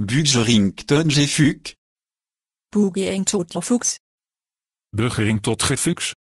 Buggering tot gefux. Buggering tot gefux. Buggering tot gefux.